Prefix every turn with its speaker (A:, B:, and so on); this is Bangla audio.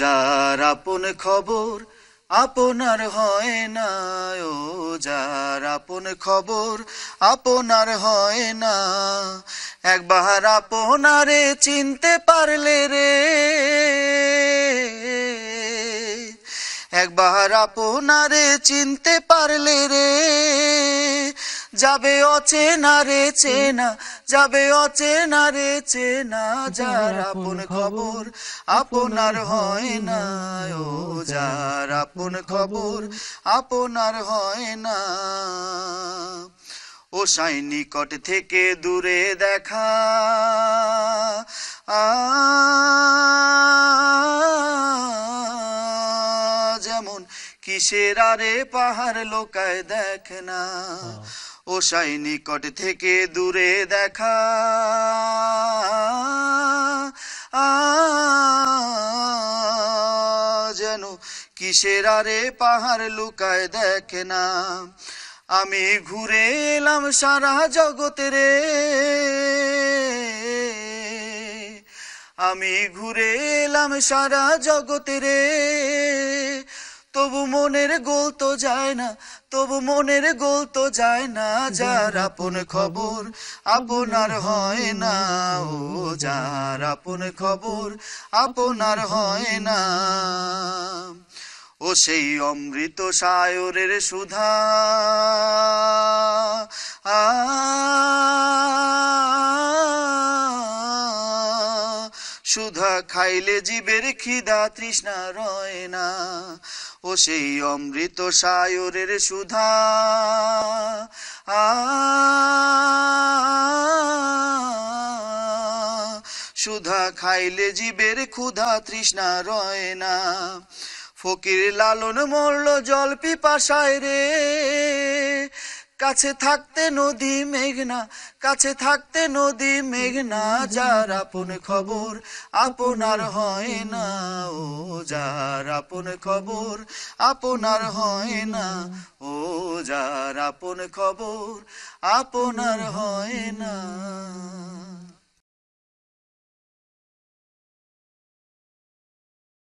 A: যার আপন খবর আপনার হয় না ও যার আপন খবর আপনার হয় না একবার আপনারে চিনতে পারলে রে একবার আপনারে চিনতে পারলে রে যাবে অচেনা রে চেনা যাবে অচেনা রে চেনা যার আপন খবর আপনার হয় না ও যার আপন খবর আপনার হয় না ও সাই নিকট থেকে দূরে দেখা কেমন কিসের আরে পাহাড় লোকায় দেখ না ও সাই নিকট থেকে দূরে দেখা যেন কিসের আরে পাহাড় লুকায় দেখে না আমি ঘুরে এলাম সারা জগতে রে আমি ঘুরে এলাম সারা জগতে রে তবু মনের গোল তো যায় না তবু মনের গোল তো যায় না যার আপন খবর আপনার হয় না ও যার আপন খবর আপনার হয় না ও সেই অমৃত সায়রের সুধা আ সুধা খাইলে জীবের খিদা তৃষ্ণা রয় না ও সেই অমৃত সায়রের সুধা আ সুধা খাইলে জীবের ক্ষুধা তৃষ্ণা রয় না ফকির লালন মরল জল পিপাশায় রে কাছে থাকতে নদী মেঘনা কাছে থাকতে নদী মেঘনা যার আপন খবর আপনার হয় না ও যার আপন খবর আপনার হয় না ও যার আপন খবর আপনার হয় না